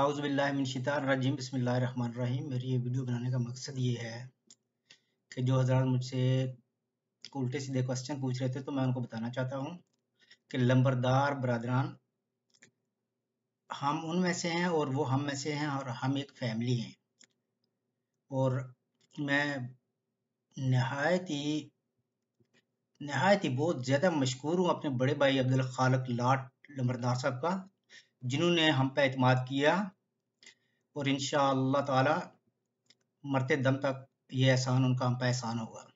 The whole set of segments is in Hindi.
आउज़बिल्लिनशारजीम बसमीम मेरी ये वीडियो बनाने का मकसद ये है कि जो हज़रा मुझसे उल्टे सीधे क्वेश्चन पूछ रहे थे तो मैं उनको बताना चाहता हूँ कि लंबरदार बरदरान हम उनमें से हैं और वो हम में से हैं और हम एक फैमिली हैं और मैं नहायत ही नहायत ही बहुत ज़्यादा मशहूर हूँ अपने बड़े भाई अब्दुल खालक लाट लंबरदार साहब का जिन्होंने हम पे अतमाद किया और इन ताला मरते दम तक ये एहसान उनका हम पे एहसान होगा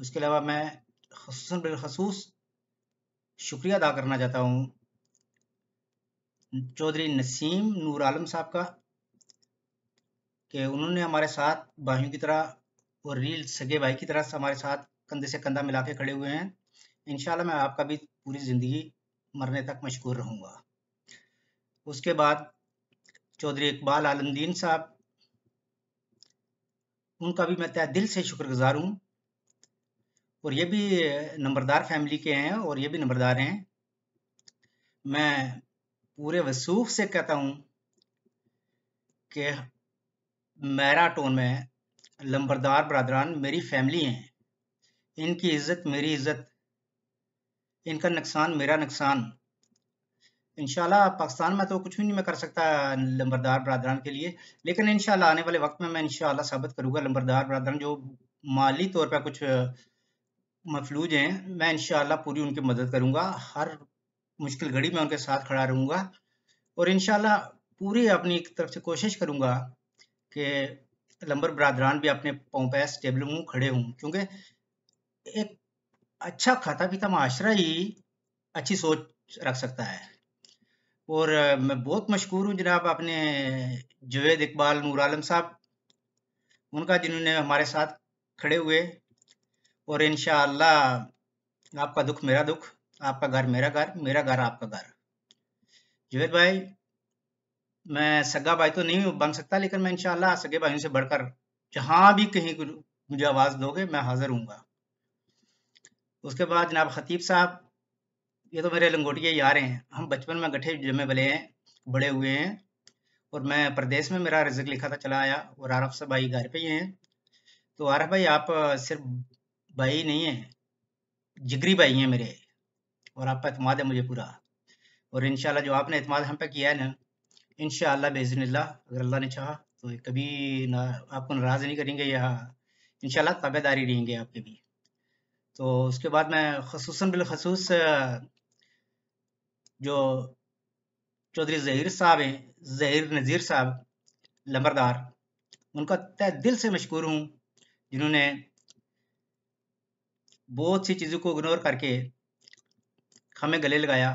उसके अलावा मैं खसूस बिलखसूस शुक्रिया अदा करना चाहता हूँ चौधरी नसीम नूर आलम साहब का कि उन्होंने हमारे साथ भाइयों की तरह और रील सगे भाई की तरह हमारे साथ कंधे से कंधा मिला के खड़े हुए हैं इन मैं आपका भी पूरी ज़िंदगी मरने तक मशहूर रहूँगा उसके बाद चौधरी इकबाल आलमदीन साहब उनका भी मैं तय दिल से शुक्रगुजार हूँ और ये भी नंबरदार फैमिली के हैं और ये भी नंबरदार हैं मैं पूरे वसूफ से कहता हूँ कि मैराटोन में लंबरदार बरदरान मेरी फैमिली हैं इनकी इज्जत मेरी इज्जत इनका नुकसान मेरा नुकसान इनशाला पाकिस्तान में तो कुछ भी नहीं मैं कर सकता लंबरदार बरदरान के लिए लेकिन इन आने वाले वक्त में मैं इनशाला साबित करूँगा लंबरदार बरदरान जो माली तौर पर कुछ मफलूज हैं मैं इन पूरी उनकी मदद करूँगा हर मुश्किल घड़ी में उनके साथ खड़ा रहूँगा और इन पूरी अपनी एक तरफ से कोशिश करूँगा कि लंबर बरदरान भी अपने पाँव पैर स्टेबल हूँ खड़े हूँ क्योंकि एक अच्छा खाता पीता तो माशरा ही अच्छी सोच रख सकता है और मैं बहुत मशहूर हूँ जनाब अपने जवेद इकबाल नूर आलम साहब उनका जिन्होंने हमारे साथ खड़े हुए और इन आपका दुख मेरा दुख आपका घर मेरा घर मेरा घर आपका घर जवेद भाई मैं सगा भाई तो नहीं बन सकता लेकिन मैं इनशाला सगे भाई से बढ़कर जहाँ भी कहीं मुझे आवाज़ दोगे मैं हाजिर हूँ उसके बाद जनाब खतीब साहब ये तो मेरे लंगोटिए यार हैं हम बचपन में गठे जमे बले हैं बड़े हुए हैं और मैं प्रदेश में मेरा रिजल्ट लिखा था चला आया और आरफ से भाई घर पे ही हैं तो आरफ भाई आप सिर्फ भाई नहीं हैं जिगरी भाई हैं मेरे और आप अतमाद है मुझे पूरा और इन जो आपने अतमाद हम पे किया है ना इन बेजनल्ला अगर अल्लाह ने चाह तो कभी ना आपको नाराज़ नहीं करेंगे या इन ताबेदारी रहेंगे आपके भी तो उसके बाद मैं खसूस बिलखसूस जो चौधरी जहीर साहब हैं जहीर नज़ीर साहब लंबरदार उनका तय दिल से मशहूर हूँ जिन्होंने बहुत सी चीज़ों को इग्नोर करके हमें गले लगाया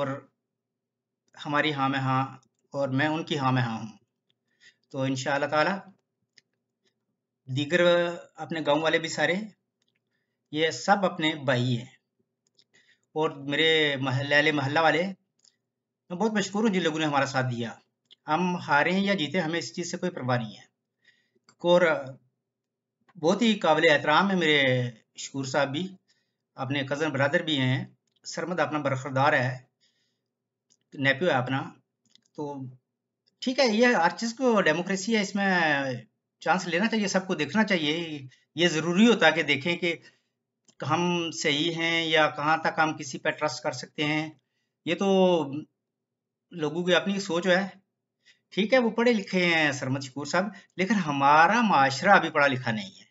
और हमारी हाँ में हाँ और मैं उनकी हाँ में हाँ हूँ तो इन ताला दीगर अपने गांव वाले भी सारे ये सब अपने भाई हैं और मेरे महल महल्ला वाले मैं बहुत मशहूर हूँ जिन लोगों ने हमारा साथ दिया हम हारे हैं या जीते हमें इस चीज़ से कोई परवाह नहीं है और बहुत ही काबिल एहतराम है मेरे शकूर साहब भी अपने कज़न ब्रदर भी हैं सरमद अपना बरकरार है नेप्यू है अपना तो ठीक है ये हर चीज़ को डेमोक्रेसी है इसमें चांस लेना चाहिए सबको देखना चाहिए ये ज़रूरी होता है कि देखें कि हम सही हैं या कहाँ तक हम किसी पर ट्रस्ट कर सकते हैं ये तो लोगों की अपनी सोच है ठीक है वो पढ़े लिखे हैं सरमद शकूर साहब लेकिन हमारा माशरा अभी पढ़ा लिखा नहीं है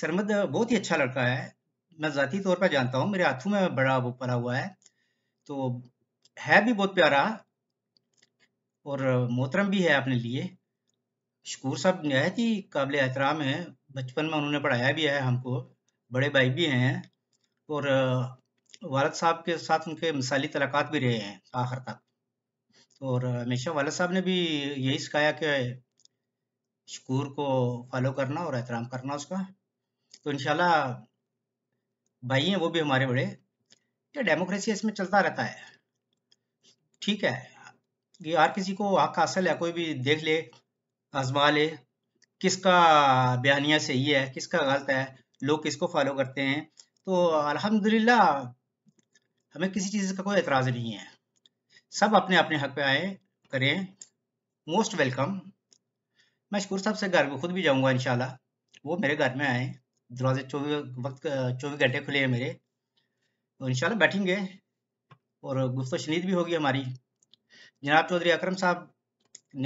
सरमद बहुत ही अच्छा लड़का है मैं ज़ाती तौर पर जानता हूँ मेरे हाथों में बड़ा वो पड़ा हुआ है तो है भी बहुत प्यारा और मोहतरम भी है अपने लिए शकूर साहब नहायत ही काबिल एहतराम है बचपन में उन्होंने पढ़ाया भी है हमको बड़े भाई भी हैं और वालद साहब के साथ उनके मिसाली तलाकात भी रहे हैं आखिर तक और हमेशा वालद साहब ने भी यही सिखाया कि शकूर को फॉलो करना और एहतराम करना उसका तो इनशाला भाई हैं वो भी हमारे बड़े क्या डेमोक्रेसी इसमें चलता रहता है ठीक है कि यार किसी को हक हासिल है कोई भी देख ले आजमा ले किसका बयानिया सही है किसका गलत है लोग किसको फॉलो करते हैं तो अल्हम्दुलिल्लाह हमें किसी चीज़ का कोई एतराज़ नहीं है सब अपने अपने हक पे आए करें मोस्ट वेलकम मैं शकूर साहब से घर को खुद भी जाऊंगा इन वो मेरे घर में आए दरवाजे चौबीस वक्त चौबीस घंटे खुले हैं मेरे तो इन बैठेंगे और गुफ्त शनीद भी होगी हमारी जनाब चौधरी अकरम साहब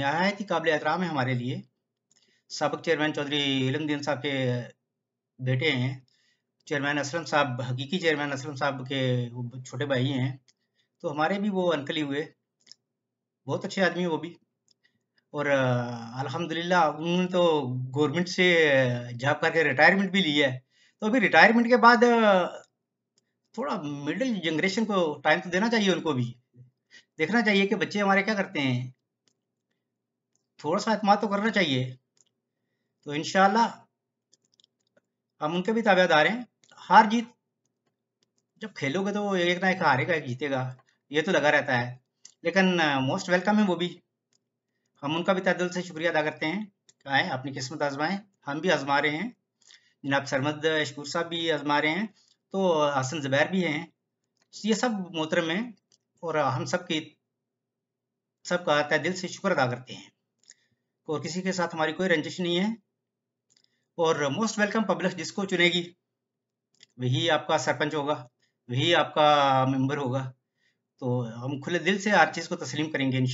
नहायत ही काबिल एहतराम है हमारे लिए सबक चेयरमैन चौधरी दीन साहब के बेटे हैं चेयरमैन असलम साहब हकीकी चेयरमैन असलम साहब के छोटे भाई हैं तो हमारे भी वो अंकल ही हुए बहुत अच्छे आदमी वो भी और अल्हम्दुलिल्लाह उन्होंने तो गवर्नमेंट से जॉब करके रिटायरमेंट भी लिया है तो अभी रिटायरमेंट के बाद थोड़ा मिडिल जनरेशन को टाइम तो देना चाहिए उनको भी देखना चाहिए कि बच्चे हमारे क्या करते हैं थोड़ा सा अहतमाद तो करना चाहिए तो इनशाला हम उनके भी ताबेदार हैं हार जीत जब खेलोगे तो एक ना एक हारेगा एक जीतेगा ये तो लगा रहता है लेकिन मोस्ट वेलकम है वो भी हम उनका भी तदिल से शुक्रिया अदा करते हैं आए अपनी किस्मत आजमाएं हम भी आजमा रहे हैं जनाब सरमद शकूर साहब भी आजमा रहे हैं तो हसन ज़ुबैर भी हैं तो ये सब मोहतरम हैं और हम सब की सबका तय दिल से शुक्र अदा करते हैं और किसी के साथ हमारी कोई रंजिश नहीं है और मोस्ट वेलकम पब्लिक जिसको चुनेगी वही आपका सरपंच होगा वही आपका मेंबर होगा तो हम खुले दिल से हर चीज़ को तस्लीम करेंगे इन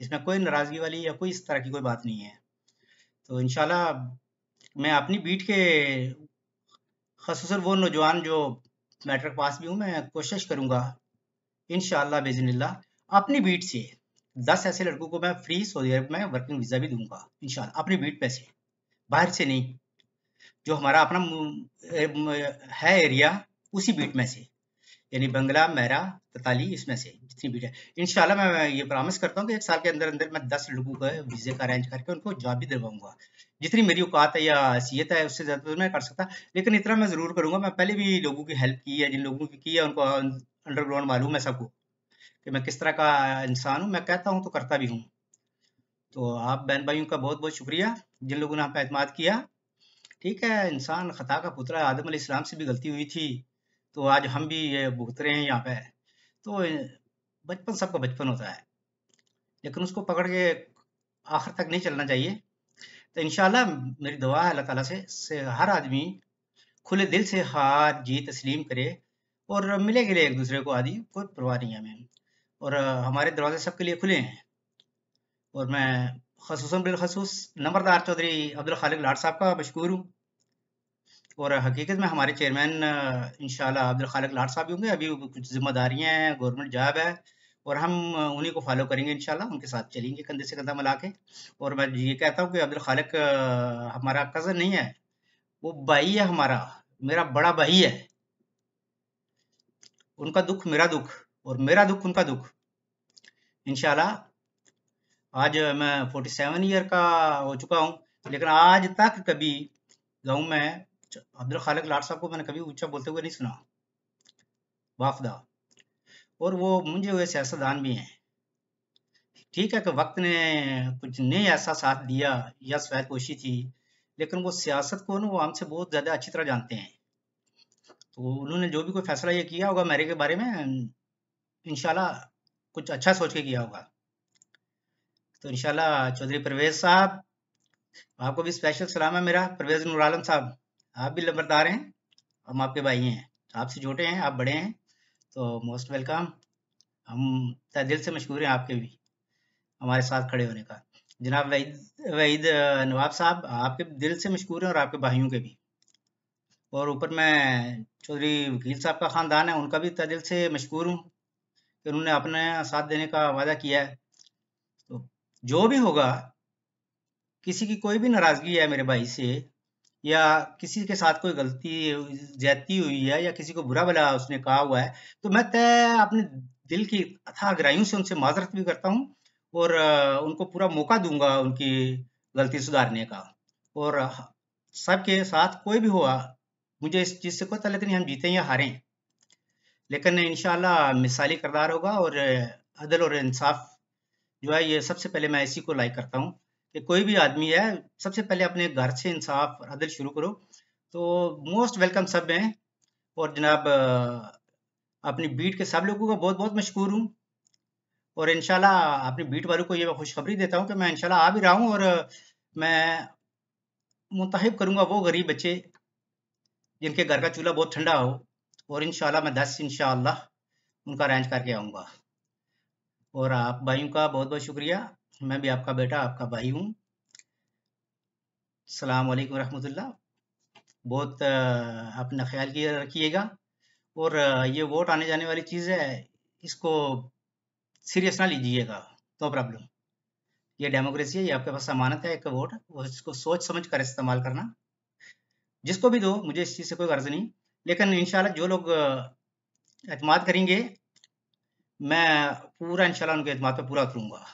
इसमें कोई नाराज़गी वाली या कोई इस तरह की कोई बात नहीं है तो इन मैं अपनी बीट के खसूस वो नौजवान जो मैट्रिक पास भी हूँ मैं कोशिश करूँगा इन बेजनिल्ला अपनी बीट से दस ऐसे लड़कों को मैं फ्री सऊदी अरब में वर्किंग वीज़ा भी दूंगा इन अपनी बीट पैसे बाहर से नहीं जो हमारा अपना है एरिया उसी बीट में से यानी बंगला मेरा तताली इसमें से जितनी बीट है इनशाला मैं ये प्रॉमिस करता हूँ कि एक साल के अंदर अंदर मैं दस लोगों का वीज़े का अरेंज करके उनको जॉब भी दिलवाऊंगा जितनी मेरी औकात है या हैसियत है उससे ज़्यादा तो मैं कर सकता लेकिन इतना मैं ज़रूर करूंगा मैं पहले भी लोगों की हेल्प की है जिन लोगों की की है उनको अंडरग्राउंड मालूम है सबको कि मैं किस तरह का इंसान हूँ मैं कहता हूँ तो करता भी हूँ तो आप बहन भाइयों का बहुत बहुत शुक्रिया जिन लोगों ने आप एतम किया ठीक है इंसान ख़ता का पुतला आदम अलीस्म से भी गलती हुई थी तो आज हम भी ये भुगत रहे हैं यहाँ पे तो बचपन सबका बचपन होता है लेकिन उसको पकड़ के आखिर तक नहीं चलना चाहिए तो इन मेरी दुआ है अल्लाह ताला से, से हर आदमी खुले दिल से हार जीत तस्लीम करे और मिले गिले एक दूसरे को आदि कोई परवाह नहीं है हमें और हमारे दरवाजे सबके लिए खुले हैं और मैं खसूस बिलखसूस नंबरदार चौधरी अब्दुल खालिक लाट साहब का मशहूर हूँ और हकीकत में हमारे चेयरमैन इन अब्दुल खालिक लाट साहब होंगे अभी कुछ जिम्मेदारियाँ हैं गवर्नमेंट जॉब है और हम उन्हीं को फॉलो करेंगे इन उनके साथ चलेंगे कंधे से कंधा मिला के और मैं ये कहता हूँ कि अब्दुल खालिक हमारा कज़न नहीं है वो भाई है हमारा मेरा बड़ा भाई है उनका दुख मेरा दुख और मेरा दुख उनका दुख इनशाला आज मैं 47 ईयर का हो चुका हूँ लेकिन आज तक कभी गाँव में अब्दुल खालिक लाट साहब को मैंने कभी ऊंचा बोलते हुए नहीं सुना वाफदा और वो मुझे हुए सियासतदान भी हैं ठीक है कि वक्त ने कुछ नए ऐसा साथ दिया या कोशी थी लेकिन वो सियासत को ना वो हमसे बहुत ज़्यादा अच्छी तरह जानते हैं तो उन्होंने जो भी कोई फैसला ये किया होगा मेरे के बारे में इनशाला कुछ अच्छा सोच के किया होगा तो इनशाला चौधरी परवेज साहब आपको भी स्पेशल सलाम है मेरा परवेज आलम साहब आप भी लंबरदार हैं हम आपके भाई हैं आपसे छोटे हैं आप बड़े हैं तो मोस्ट वेलकम हम दिल से मशहूर हैं आपके भी हमारे साथ खड़े होने का जनाब वहीद वहीद नवाब साहब आपके दिल से मशहूर हैं और आपके भाइयों के भी और ऊपर मैं चौधरी वकील साहब का ख़ानदान है उनका भी तदिल से मशहूर हूँ कि उन्होंने अपने साथ देने का वादा किया है जो भी होगा किसी की कोई भी नाराजगी है मेरे भाई से या किसी के साथ कोई गलती जाती हुई है या किसी को बुरा भला उसने कहा हुआ है तो मैं तय अपने दिल की अथा ग्राहियों से उनसे माजरत भी करता हूँ और उनको पूरा मौका दूंगा उनकी गलती सुधारने का और सबके साथ कोई भी हुआ मुझे इस चीज़ से कोई तलक नहीं हम जीते या हारें लेकिन इन मिसाली करदार होगा और अदल और इंसाफ जो है ये सबसे पहले मैं इसी को लाइक करता हूँ कि कोई भी आदमी है सबसे पहले अपने घर से इंसाफ और अदल शुरू करो तो मोस्ट वेलकम सब हैं और जनाब अपनी बीट के सब लोगों का बहुत बहुत मशहूर हूँ और इनशाला अपनी बीट वालों को ये मैं खुशखबरी देता हूँ कि मैं इनशाला आ भी रहा हूँ और मैं मुंतब करूँगा वो गरीब बच्चे जिनके घर का चूल्हा बहुत ठंडा हो और इनशाला मैं दस इनशाला उनका अरेंज करके आऊँगा और आप भाइयों का बहुत बहुत शुक्रिया मैं भी आपका बेटा आपका भाई हूँ सलाम वालेकुम बहुत अपना ख्याल किया रखिएगा और ये वोट आने जाने वाली चीज़ है इसको सीरियस ना लीजिएगा नो प्रॉब्लम ये डेमोक्रेसी है ये आपके पास अमानत है एक वोट और इसको सोच समझ कर इस्तेमाल करना जिसको भी दो मुझे इस चीज़ से कोई गर्ज नहीं लेकिन इन जो लोग अतमाद करेंगे मैं पूरा इंशाल्लाह उनके खिदमत पे पूरा उतरूंगा